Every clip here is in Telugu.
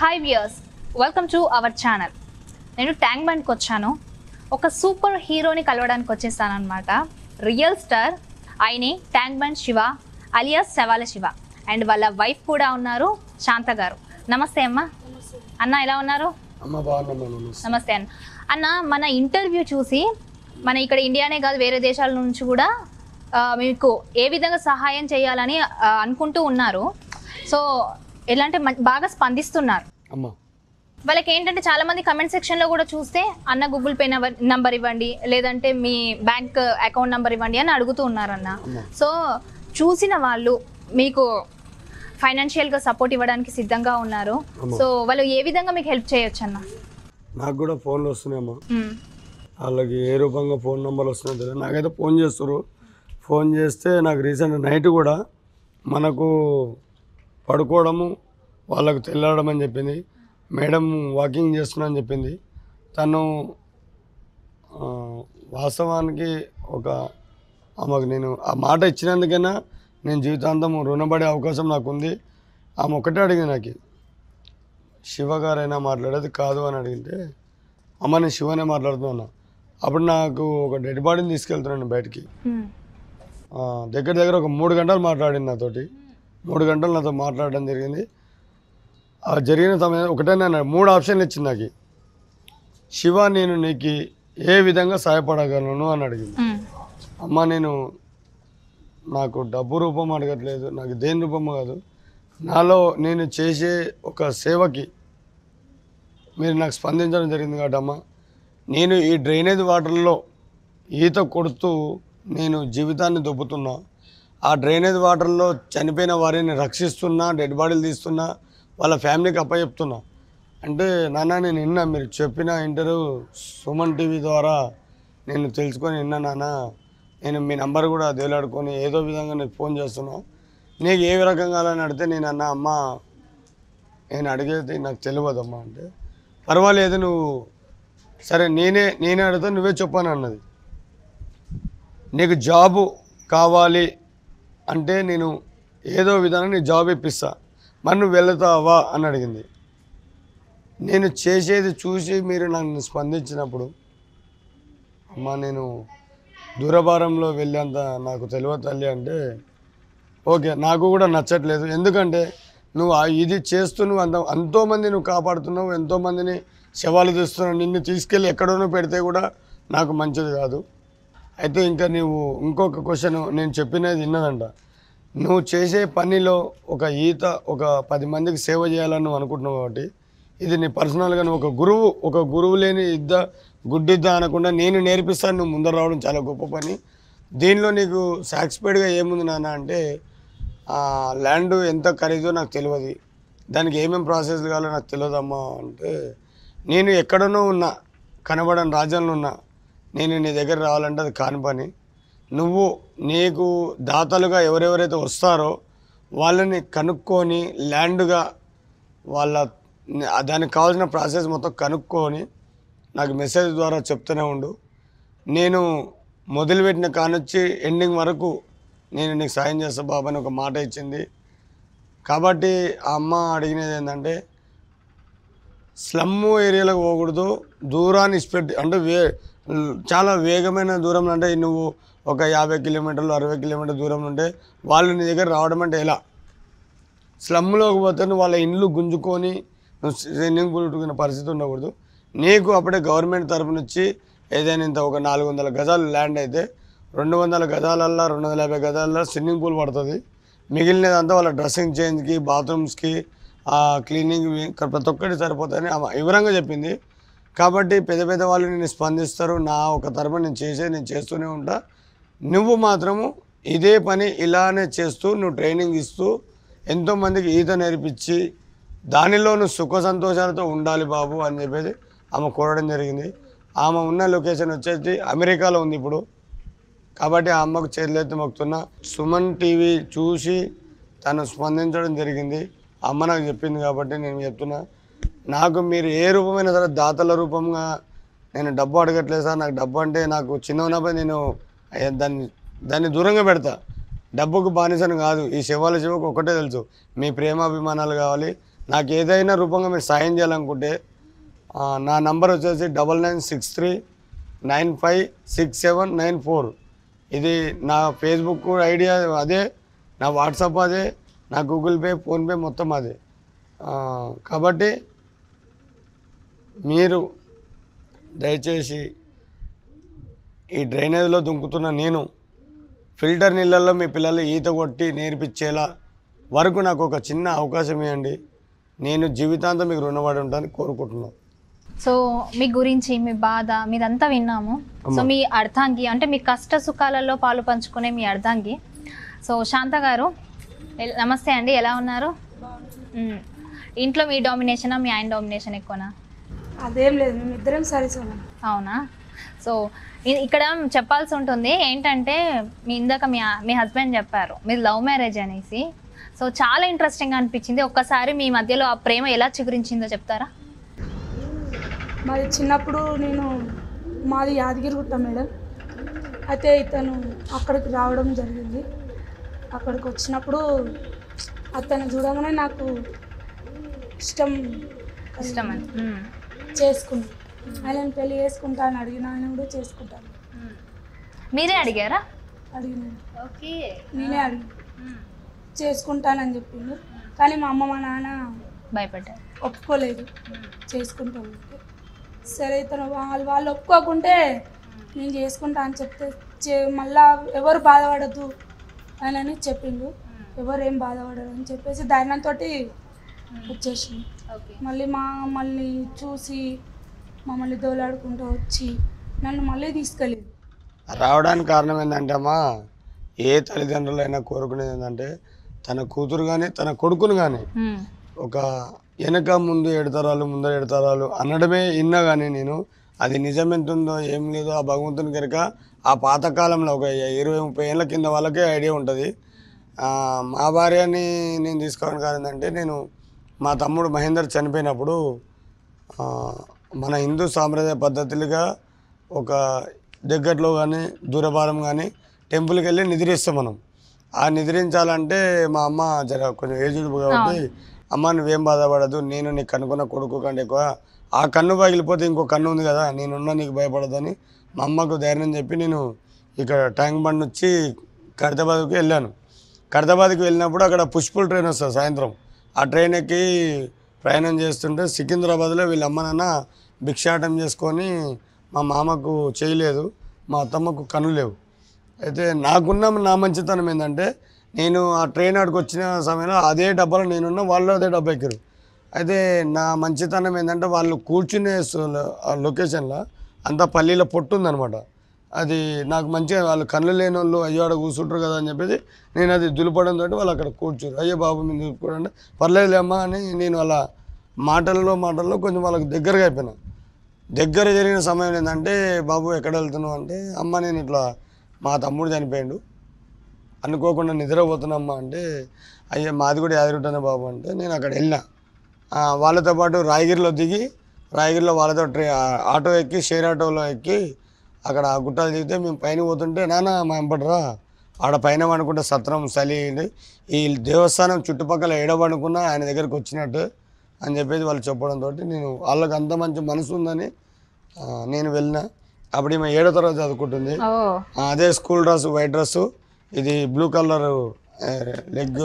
Hi viewers welcome to our channel నేను ట్యాంక్ బండ్కి వచ్చాను ఒక సూపర్ హీరోని కలవడానికి వచ్చేసాను అనమాట రియల్ స్టార్ ఆయన ట్యాంక్ బండ్ శివ అలియాస్ శవాల శివ అండ్ వాళ్ళ వైఫ్ కూడా ఉన్నారు శాంత గారు నమస్తే అమ్మ అన్న ఎలా ఉన్నారు నమస్తే అన్న అన్న మన ఇంటర్వ్యూ చూసి మన ఇక్కడ ఇండియానే కాదు వేరే దేశాల నుంచి కూడా మీకు ఏ విధంగా సహాయం చేయాలని అనుకుంటూ ఉన్నారు సో ఎలా అంటే బాగా స్పందిస్తున్నారు వాళ్ళకి ఏంటంటే చాలా మంది కమెంట్ సెక్షన్ లో కూడా చూస్తే అన్న గూగుల్ పే నంబర్ ఇవ్వండి లేదంటే మీ బ్యాంక్ అకౌంట్ నంబర్ ఇవ్వండి అని అడుగుతూ ఉన్నారన్న సో చూసిన వాళ్ళు మీకు ఫైనాన్షియల్ గా సపోర్ట్ ఇవ్వడానికి సిద్ధంగా ఉన్నారు సో వాళ్ళు ఏ విధంగా మీకు హెల్ప్ చేయొచ్చు అన్న నాకు కూడా ఫోన్లు వస్తున్నాయమ్మా వాళ్ళకి ఏ రూపంగా ఫోన్ నెంబర్ వస్తున్నాయో నాకైతే ఫోన్ చేస్తారు ఫోన్ చేస్తే నాకు రీసెంట్ నైట్ కూడా మనకు పడుకోవడము వాళ్ళకు తెల్లడం అని చెప్పింది మేడం వాకింగ్ చేస్తున్నా చెప్పింది తను వాస్తవానికి ఒక ఆమెకు నేను ఆ మాట ఇచ్చినందుకైనా నేను జీవితాంతం రుణపడే అవకాశం నాకుంది ఆమె ఒకటే అడిగింది నాకు శివగారైనా మాట్లాడేది కాదు అని అడిగితే అమ్మ నేను శివనే మాట్లాడుతున్నా అప్పుడు నాకు ఒక డెడ్ బాడీని తీసుకెళ్తున్నాను బయటికి దగ్గర దగ్గర ఒక మూడు గంటలు మాట్లాడింది నాతోటి మూడు గంటలు నాతో మాట్లాడడం జరిగింది ఆ జరిగిన సమయం ఒకటే నేను మూడు ఆప్షన్లు ఇచ్చింది నాకు శివ నేను నీకు ఏ విధంగా సహాయపడగలను అని అడిగింది అమ్మ నేను నాకు డబ్బు రూపం అడగట్లేదు నాకు దేని రూపం కాదు నాలో నేను చేసే ఒక సేవకి మీరు నాకు స్పందించడం జరిగింది కాబట్టి అమ్మ నేను ఈ డ్రైనేజ్ వాటర్లో ఈత కొడుతూ నేను జీవితాన్ని దొబ్బుతున్నా ఆ డ్రైనేజ్ వాటర్లో చనిపోయిన వారిని రక్షిస్తున్నా డెడ్ బాడీలు తీస్తున్నా వాళ్ళ ఫ్యామిలీకి అప్పచెప్తున్నా అంటే నాన్న నేను నిన్న మీరు చెప్పిన ఇంటర్వ్యూ సుమన్ టీవీ ద్వారా నేను తెలుసుకొని నిన్న నాన్న నేను మీ నంబర్ కూడా దేలాడుకొని ఏదో విధంగా నీకు ఫోన్ చేస్తున్నావు నీకు ఏ రకంగా అని అడిగితే నేను అన్న అమ్మ నేను అడిగేది నాకు అమ్మ అంటే పర్వాలేదు నువ్వు సరే నేనే నేనే అడిగితే నువ్వే చెప్పాను అన్నది నీకు జాబు కావాలి అంటే నేను ఏదో విధానం నీ జాబ్ ఇప్పిస్తా మరి నువ్వు వెళ్తావా అని అడిగింది నేను చేసేది చూసి మీరు నన్ను స్పందించినప్పుడు అమ్మ నేను దూరభారంలో వెళ్ళేంత నాకు తెలివ తల్లి అంటే ఓకే నాకు కూడా నచ్చట్లేదు ఎందుకంటే నువ్వు ఇది చేస్తూ నువ్వు అంత ఎంతోమంది నువ్వు కాపాడుతున్నావు ఎంతోమందిని శవాలు తీస్తున్నావు నిన్ను తీసుకెళ్ళి ఎక్కడోనూ పెడితే కూడా నాకు మంచిది కాదు అయితే ఇంకా నీవు ఇంకొక క్వశ్చన్ నేను చెప్పినది విన్నదంట నువ్వు చేసే పనిలో ఒక ఈత ఒక పది మందికి సేవ చేయాలని నువ్వు అనుకుంటున్నావు కాబట్టి ఇది నీ పర్సనల్గా నువ్వు ఒక గురువు ఒక గురువు లేని ఇద్ద గుడ్డిద్దా అనకుండా నేను నేర్పిస్తాను నువ్వు ముందర రావడం చాలా గొప్ప పని దీనిలో నీకు సాటిస్ఫైడ్గా ఏముంది నాన్న అంటే ల్యాండ్ ఎంత ఖరీదో నాకు తెలియదు దానికి ఏమేమి ప్రాసెస్ కావాలో నాకు తెలియదు అమ్మా అంటే నేను ఎక్కడనో ఉన్నా కనబడని రాజ్యంలో ఉన్నా నేను నీ దగ్గర రావాలంటే అది కాని పని నువ్వు నీకు దాతలుగా ఎవరెవరైతే వస్తారో వాళ్ళని కనుక్కొని ల్యాండ్గా వాళ్ళ దానికి కావాల్సిన ప్రాసెస్ మొత్తం కనుక్కొని నాకు మెసేజ్ ద్వారా చెప్తూనే ఉండు నేను మొదలుపెట్టిన కానొచ్చి ఎండింగ్ వరకు నేను నీకు సాయం చేస్తా బాబు అని ఒక మాట ఇచ్చింది కాబట్టి ఆ అమ్మ అడిగినది ఏంటంటే స్లమ్ ఏరియాలకు పోకూడదు దూరాన్ని స్ప్రెడ్ అంటే వే చాలా వేగమైన దూరంలో అంటే నువ్వు ఒక యాభై కిలోమీటర్లు అరవై కిలోమీటర్ల దూరం ఉంటే వాళ్ళు నీ దగ్గర రావడం అంటే ఎలా స్లమ్లోకి పోతే నువ్వు వాళ్ళ ఇండ్లు గుంజుకొని స్విమ్మింగ్ పూల్ పరిస్థితి ఉండకూడదు నీకు అప్పుడే గవర్నమెంట్ తరపు నుంచి ఏదైనా ఇంత ఒక నాలుగు వందల గజాలు ల్యాండ్ అయితే రెండు వందల గజాలల్లో రెండు వందల యాభై గజాలలో స్విమ్మింగ్ పూల్ పడుతుంది మిగిలినదంతా వాళ్ళ డ్రెస్సింగ్ చేంజ్కి బాత్రూమ్స్కి క్లీనింగ్ ప్రతి ఒక్కటి సరిపోతాయని వివరంగా చెప్పింది కాబట్టి పెద్ద పెద్ద వాళ్ళు నేను స్పందిస్తారు నా ఒక తరపు నేను చేసే నేను చేస్తూనే ఉంటా నువ్వు మాత్రము ఇదే పని ఇలానే చేస్తూ నువ్వు ట్రైనింగ్ ఇస్తూ ఎంతోమందికి ఈత నేర్పించి దానిలో నువ్వు సుఖ సంతోషాలతో ఉండాలి బాబు అని చెప్పేసి ఆమె కోరడం జరిగింది ఆమె ఉన్న లొకేషన్ వచ్చేసి అమెరికాలో ఉంది ఇప్పుడు కాబట్టి ఆ అమ్మకు చేతులైతే మొక్కుతున్నా సుమన్ టీవీ చూసి తను స్పందించడం జరిగింది అమ్మ నాకు చెప్పింది కాబట్టి నేను చెప్తున్నా నాకు మీరు ఏ రూపమైనా సరే దాతల రూపంగా నేను డబ్బు అడగట్లేదు సార్ నాకు డబ్బు అంటే నాకు చిన్న ఉన్నప్పుడు నేను దాన్ని దాన్ని దూరంగా పెడతా డబ్బుకు బానిసను కాదు ఈ శివాల శివకు ఒకటే తెలుసు మీ ప్రేమాభిమానాలు కావాలి నాకు ఏదైనా రూపంగా మీరు సాయం చేయాలనుకుంటే నా నంబర్ వచ్చేసి double nine six three nine five six seven nine four ఇది నా ఫేస్బుక్ ఐడియా అదే నా వాట్సాప్ అదే నా గూగుల్ పే ఫోన్పే మొత్తం అదే కాబట్టి మీరు దయచేసి ఈ డ్రైనేజ్లో దుంకుతున్న నేను ఫిల్టర్ నీళ్ళల్లో మీ పిల్లలు ఈత కొట్టి నేర్పించేలా వరకు నాకు ఒక చిన్న అవకాశం ఇవ్వండి నేను జీవితాంతం మీకు రుణపడి ఉంటానని కోరుకుంటున్నాను సో మీ గురించి మీ బాధ మీదంతా విన్నాము సో మీ అర్థాంగి అంటే మీ కష్ట సుఖాలలో పాలు పంచుకునే మీ అర్థాంగి సో శాంత గారు నమస్తే అండి ఎలా ఉన్నారు ఇంట్లో మీ డామినేషనా మీ ఆయన డామినేషన్ ఎక్కువనా అదేం లేదు మేము ఇద్దరం సరి అవునా సో ఇక్కడ చెప్పాల్సి ఉంటుంది ఏంటంటే మీ ఇందాక మీ మీ హస్బెండ్ చెప్పారు మీరు లవ్ మ్యారేజ్ అనేసి సో చాలా ఇంట్రెస్టింగ్ అనిపించింది ఒక్కసారి మీ మధ్యలో ఆ ప్రేమ ఎలా చిగురించిందో చెప్తారా మరి చిన్నప్పుడు నేను మాది యాదగిరిగుట్ట మేడం అయితే ఇతను అక్కడికి రావడం జరిగింది అక్కడికి వచ్చినప్పుడు అతను చూడగానే నాకు ఇష్టం ఇష్టం అని చేసుకుంటాను ఆయన పెళ్లి చేసుకుంటాను అడిగిన ఆయన కూడా చేసుకుంటాను మీరే అడిగారా అడిగినాను ఓకే నేనే అడిగి చేసుకుంటానని చెప్పిండు కానీ మా అమ్మ మా నాన్న భయపడ్డారు ఒప్పుకోలేదు చేసుకుంటాం సరే ఇతను వాళ్ళు వాళ్ళు ఒప్పుకోకుంటే నేను చేసుకుంటా అని చెప్తే చే మళ్ళా ఎవరు బాధపడద్దు అని చెప్పిండు ఎవరు ఏం బాధపడరు అని చెప్పేసి ధైర్యంతో వచ్చేసింది మళ్ళీ మా మమ్మల్ని చూసి మమ్మల్ని దోలాడుకుంటూ వచ్చి నన్ను మళ్ళీ తీసుకెళ్ళింది రావడానికి కారణం ఏంటంటే అమ్మా ఏ తల్లిదండ్రులైనా కోరుకునేది ఏంటంటే తన కూతురు కానీ తన కొడుకును కానీ ఒక వెనక ముందు ఎడతారాలు ముందర ఎడతారాలు అనడమే విన్నా కానీ నేను అది నిజం ఎంత ఉందో ఏం లేదో ఆ భగవంతుని కనుక ఆ పాతకాలంలో ఒక ఇరవై ముప్పై ఏళ్ళ కింద వాళ్ళకే ఐడియా ఉంటుంది మా భార్యని నేను తీసుకోవడానికి కారణం ఏంటంటే నేను మా తమ్ముడు మహేందర్ చనిపోయినప్పుడు మన హిందూ సాంప్రదాయ పద్ధతులుగా ఒక దగ్గరలో కానీ దూరభారం కానీ టెంపుల్కి వెళ్ళి నిద్రిస్తాం మనం ఆ నిద్రించాలంటే మా అమ్మ జర కొంచెం ఏజ్డ్ కాబట్టి అమ్మ నువ్వేం బాధపడదు నేను నీకు కనుక్కున్న కొడుకు కంటే ఎక్కువ ఆ కన్ను పగిలిపోతే ఇంకో కన్ను ఉంది కదా నేనున్నా నీకు భయపడదని మా అమ్మకు ధైర్యం చెప్పి నేను ఇక్కడ ట్యాంక్ బండ్ నుంచి ఖైరతాబాద్కి వెళ్ళాను ఖైరతాబాద్కి వెళ్ళినప్పుడు అక్కడ పుష్పుల్ ట్రైన్ వస్తుంది సాయంత్రం ఆ ట్రైన్ ఎక్కి ప్రయాణం చేస్తుంటే సికింద్రాబాద్లో వీళ్ళ అమ్మనన్న భిక్షాటం చేసుకొని మా మామకు చేయలేదు మా అత్తమ్మకు కన్ను లేవు అయితే నాకున్న నా మంచితనం ఏంటంటే నేను ఆ ట్రైన్ ఆడికి వచ్చిన సమయంలో అదే డబ్బాలో నేనున్నా వాళ్ళు అదే డబ్బా ఎక్కరు అయితే నా మంచితనం ఏంటంటే వాళ్ళు కూర్చునే లొకేషన్లో అంత పల్లీల పొట్టు ఉందనమాట అది నాకు మంచిగా వాళ్ళు కళ్ళు లేని వాళ్ళు అయ్యో కూర్చుంటారు కదా అని చెప్పేసి నేను అది తోటి వాళ్ళు అక్కడ కూర్చోరు అయ్యో బాబు మీరు పర్లేదు అమ్మా అని నేను వాళ్ళ మాటల్లో మాటల్లో కొంచెం వాళ్ళకి దగ్గరగా అయిపోయినా దగ్గర జరిగిన సమయం ఏంటంటే బాబు ఎక్కడ వెళ్తున్నావు అంటే అమ్మ నేను ఇట్లా మా తమ్ముడు చనిపోయాడు అనుకోకుండా నిద్రపోతున్నామ్మా అంటే అయ్యే మాది కూడా యాదగిరిటనే బాబు అంటే నేను అక్కడ వెళ్ళిన వాళ్ళతో పాటు రాయగిరిలో దిగి రాయగిరిలో వాళ్ళతో ఆటో ఎక్కి షేర్ ఆటోలో ఎక్కి అక్కడ ఆ గుట్టాలు దిగితే మేము పైన పోతుంటే నాన్న మా ఎంపడరా ఆడ పైన అనుకుంటే సత్రం చలి ఈ దేవస్థానం చుట్టుపక్కల ఏడవనుకున్నా ఆయన దగ్గరికి వచ్చినట్టు అని చెప్పేసి వాళ్ళు చెప్పడంతో నేను వాళ్ళకి అంత మంచి మనసు ఉందని నేను వెళ్ళిన అప్పుడు ఈమె ఏడో తరగతి చదువుకుంటుంది అదే స్కూల్ డ్రెస్ వైట్ డ్రెస్ ఇది బ్లూ కలర్ లెగ్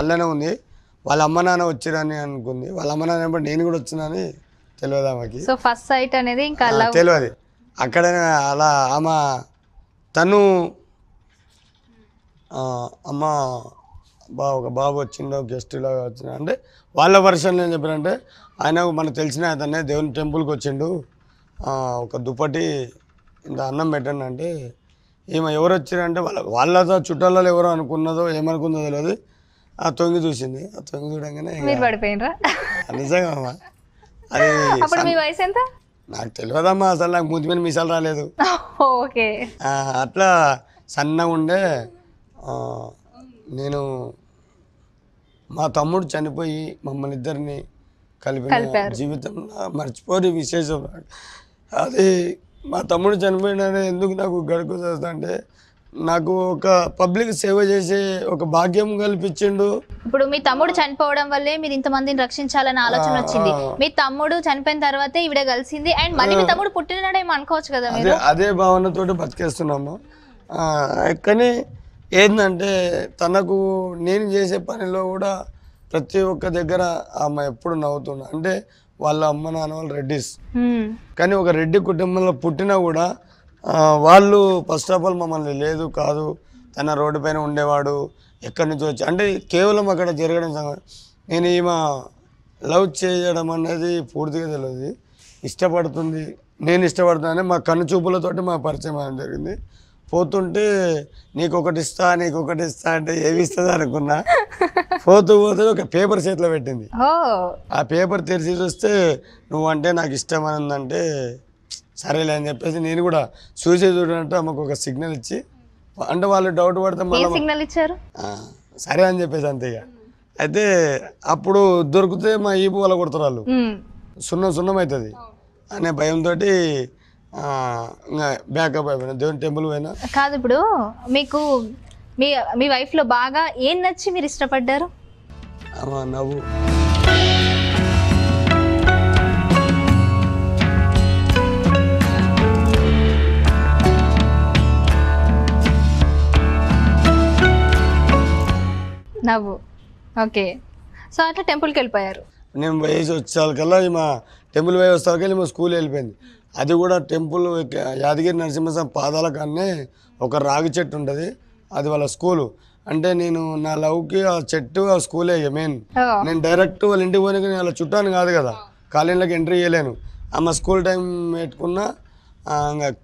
అల్లనే ఉంది వాళ్ళ అమ్మ నాన్న వచ్చిరని అనుకుంది వాళ్ళ అమ్మ నాన్న నేను కూడా అని తెలియదు ఆమెకి సో ఫస్ట్ సైట్ అనేది ఇంకా తెలియదు అక్కడ అలా ఆమె తను అమ్మ బా ఒక బాబు వచ్చిండో గెస్ట్ లాగా వచ్చిన అంటే వాళ్ళ వర్షన్ ఏం చెప్పారంటే ఆయన మనకు తెలిసిన అతనే దేవుని టెంపుల్కి వచ్చిండు ఒక దుప్పటి ఇంత అన్నం పెట్టండి అంటే ఈమె ఎవరు వచ్చారంటే వాళ్ళ వాళ్ళతో చుట్టాలలో ఎవరు అనుకున్నదో ఏమనుకుందో తెలియదు ఆ తొంగి చూసింది ఆ తొంగి చూడంగానే నిజంగా అది అప్పుడు మీ వయసు ఎంత నాకు తెలియదమ్మా అసలు నాకు ముందు మీద మిసాలు రాలేదు ఓకే అట్లా సన్నగా ఉండే నేను మా తమ్ముడు చనిపోయి మమ్మల్ని ఇద్దరిని కలిపి జీవితంలో మర్చిపోని విశేషం అది మా తమ్ముడు చనిపోయిన ఎందుకు నాకు గడుపు చేస్తా అంటే నాకు ఒక పబ్లిక్ సేవ చేసే ఒక భాగ్యం కల్పించిండు ఇప్పుడు మీ తమ్ముడు చనిపోవడం వల్లే మీరు ఇంతమందిని రక్షించాలని ఆలోచన వచ్చింది మీ తమ్ముడు చనిపోయిన తర్వాతే ఈవిడ కలిసింది అండ్ మళ్ళీ మీ తమ్ముడు పుట్టినడే అనుకోవచ్చు కదా అదే అదే భావనతోటి బతికేస్తున్నాము కానీ ఏంటంటే తనకు నేను చేసే పనిలో కూడా ప్రతి ఒక్క దగ్గర ఆమె ఎప్పుడు నవ్వుతున్నా అంటే వాళ్ళ అమ్మ నాన్న వాళ్ళు రెడ్డిస్ కానీ ఒక రెడ్డి కుటుంబంలో పుట్టినా కూడా వాళ్ళు ఫస్ట్ ఆఫ్ ఆల్ మమ్మల్ని లేదు కాదు తన రోడ్డు పైన ఉండేవాడు ఎక్కడి నుంచి వచ్చి అంటే కేవలం అక్కడ జరగడం నేను ఈమె లవ్ చేయడం అనేది పూర్తిగా తెలియదు ఇష్టపడుతుంది నేను ఇష్టపడుతున్నాను మా కన్ను చూపులతోటి మా పరిచయం జరిగింది పోతుంటే నీకు ఒకటి ఇస్తా నీకు ఒకటి ఇస్తా అంటే ఏమి ఇస్తుంది అనుకున్నా పోతూ పోతే ఒక పేపర్ చేతిలో పెట్టింది ఆ పేపర్ తెరిచి చూస్తే నువ్వంటే నాకు ఇష్టం అని ఉందంటే సరేలే అని చెప్పేసి నేను కూడా సూసైడ్ చూడనట్టు ఆమెకు ఒక సిగ్నల్ ఇచ్చి అంటే వాళ్ళు డౌట్ పడితే సిగ్నల్ ఇచ్చారు సరే అని చెప్పేసి అంతే అయితే అప్పుడు దొరికితే మా ఈపు వల్ల కొడతారు వాళ్ళు సున్నం సున్నం అవుతుంది అనే భయంతో బ్యాకప్ అయిపోయినా దేవుని టెంపుల్ పోయినా కాదు ఇప్పుడు మీకు మీ మీ వైఫ్లో బాగా ఏం నచ్చి మీరు ఇష్టపడ్డారు నవ్వు నవ్వు ఓకే సో అట్లా టెంపుల్కి వెళ్ళిపోయారు నేను వయసు వచ్చేకల్లా మా టెంపుల్ వయసు వచ్చేకల్లా మా స్కూల్ వెళ్ళిపోయింది అది కూడా టెంపుల్ యాదగిరి నరసింహస్వామి పాదాల కానీ ఒక రాగి చెట్టు ఉంటుంది అది వాళ్ళ స్కూలు అంటే నేను నా లవ్కి ఆ చెట్టు ఆ స్కూలే మెయిన్ నేను డైరెక్ట్ వాళ్ళ ఇంటికి పోయినా నేను అలా చుట్టాను కాదు కదా కాలేజీలోకి ఎంట్రీ చేయలేను ఆమె స్కూల్ టైం పెట్టుకున్న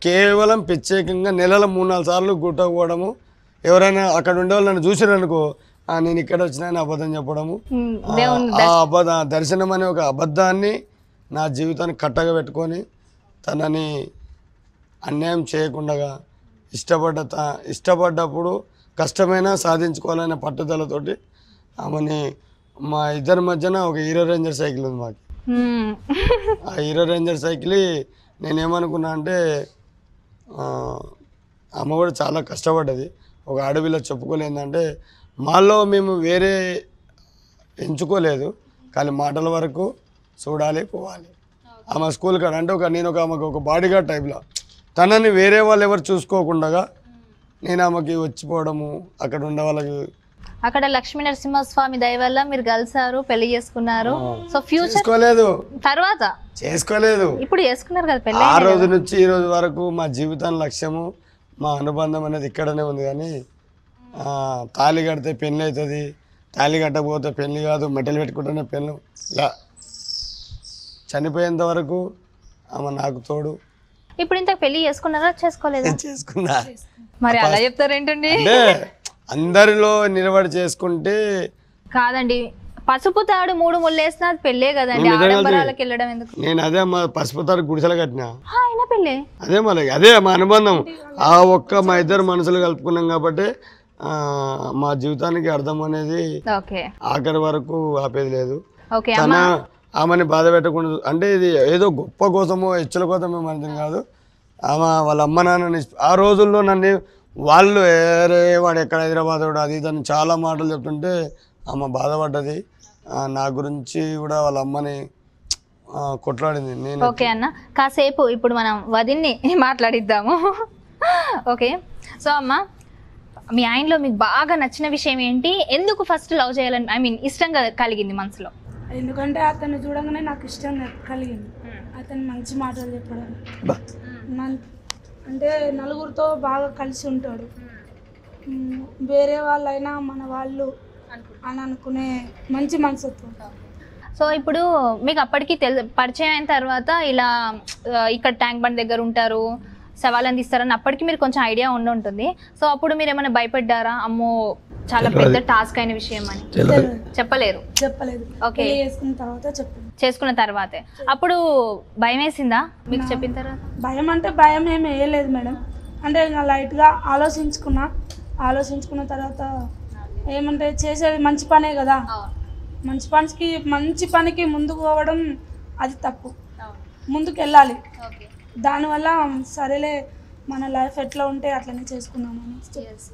కేవలం ప్రత్యేకంగా నెలల మూడు నాలుగు సార్లు గుట్టకపోవడము ఎవరైనా అక్కడ ఉండే నన్ను చూసారనుకో నేను ఇక్కడ వచ్చిన అబద్ధం చెప్పడము ఆ అబద్ధ దర్శనం అనే ఒక అబద్ధాన్ని నా జీవితాన్ని కట్టగా పెట్టుకొని తనని అన్యాయం చేయకుండా ఇష్టపడ్డ ఇష్టపడ్డప్పుడు కష్టమైనా సాధించుకోవాలనే పట్టుదలతోటి ఆమెని మా ఇద్దరి మధ్యన ఒక హీరో రేంజర్ సైకిల్ ఉంది మాకు ఆ హీరో రేంజర్ సైకిల్ నేనేమనుకున్నా అంటే అమ్మ కూడా చాలా కష్టపడ్డది ఒక అడవిలో చెప్పుకోలేదంటే మాలో మేము వేరే ఎంచుకోలేదు కానీ మాటల వరకు చూడాలి పోవాలి ఆమె స్కూల్ కాడ అంటే ఒక నేను ఒక ఆమెకు ఒక బాడీగార్డ్ టైప్లో తనని వేరే వాళ్ళు ఎవరు చూసుకోకుండా నేను ఆమెకి వచ్చిపోవడము అక్కడ ఉన్న వాళ్ళకి అక్కడ లక్ష్మీ నరసింహస్వామి దయ వల్ల మీరు కలిసారు పెళ్లి చేసుకున్నారు సో ఫ్యూచర్ చేసుకోలేదు తర్వాత చేసుకోలేదు ఇప్పుడు చేసుకున్నారు కదా పెళ్లి ఆ రోజు నుంచి ఈ రోజు వరకు మా జీవితం లక్ష్యము మా అనుబంధం అనేది ఇక్కడనే ఉంది కానీ తాళి కడితే పెళ్ళి అవుతుంది తాళి కట్టకపోతే పెళ్ళి కాదు మెటల్ పెట్టుకుంటేనే పెళ్ళి ఇలా చనిపోయేంత వరకు ఆమె నాకు తోడు ఇప్పుడు ఇంత పెళ్లి చేసుకున్నారా చేసుకోలేదా చేసుకున్నా మరి అలా చెప్తారేంటండి అందరిలో నిలబడి చేసుకుంటే కాదండి పసుపు తాడు మూడు ముళ్ళేసిన పెళ్ళే కదండి వెళ్ళడం ఎందుకు నేను అదే మా పసుపు తాడు గుడిసెలు కట్టిన పెళ్ళే అదే మళ్ళీ అదే మా అనుబంధం ఆ ఒక్క మా ఇద్దరు మనసులు కలుపుకున్నాం కాబట్టి మా జీవితానికి అర్థం అనేది ఆఖరి వరకు ఆపేది లేదు తన ఆమెని బాధ పెట్టకుండా అంటే ఇది ఏదో గొప్ప కోసమో హెచ్చుల కోసమో మనది కాదు ఆమె వాళ్ళ అమ్మ నాన్నని ఆ రోజుల్లో నన్ను వాళ్ళు వేరే వాడు ఎక్కడ హైదరాబాద్ వాడు అది తను చాలా మాటలు చెప్తుంటే ఆమె బాధపడ్డది నా గురించి కూడా వాళ్ళ అమ్మని కొట్లాడింది నేను ఓకే అన్న కాసేపు ఇప్పుడు మనం వదిన్ని మాట్లాడిద్దాము ఓకే సో అమ్మ మీ ఆయనలో మీకు బాగా నచ్చిన విషయం ఏంటి ఎందుకు ఫస్ట్ లవ్ చేయాలని ఐ మీన్ ఇష్టంగా కలిగింది మనసులో ఎందుకంటే అతను చూడంగానే నాకు ఇష్టం కలిగింది hmm. అతను మంచి మాటలు చెప్పడం hmm. అంటే నలుగురితో బాగా కలిసి ఉంటాడు hmm. వేరే వాళ్ళైనా మన వాళ్ళు అని అనుకునే మంచి మనసు సో ఇప్పుడు మీకు అప్పటికి తెలి పరిచయం అయిన తర్వాత ఇలా ఇక్కడ ట్యాంక్ బండ్ దగ్గర ఉంటారు సవాళ్ళని అందిస్తారని అప్పటికి మీరు కొంచెం ఐడియా ఉండి ఉంటుంది సో అప్పుడు మీరు ఏమైనా భయపడ్డారా అమ్మో చాలా పెద్ద టాస్క్ అయిన విషయం అని చెప్పలేరు చెప్పలేదు ఓకే చేసుకున్న తర్వాత చేసుకున్న తర్వాతే అప్పుడు భయం వేసిందా మీకు చెప్పిన తర్వాత భయం అంటే భయం ఏమి వేయలేదు మేడం అంటే లైట్ లైట్గా ఆలోచించుకున్నా ఆలోచించుకున్న తర్వాత ఏమంటే చేసేది మంచి పనే కదా మంచి పనికి మంచి పనికి ముందుకు పోవడం అది తప్పు ముందుకు వెళ్ళాలి దానివల్ల సరేలే మన లైఫ్ ఎట్లా ఉంటే అట్లనే చేసుకుందాం అని చేసి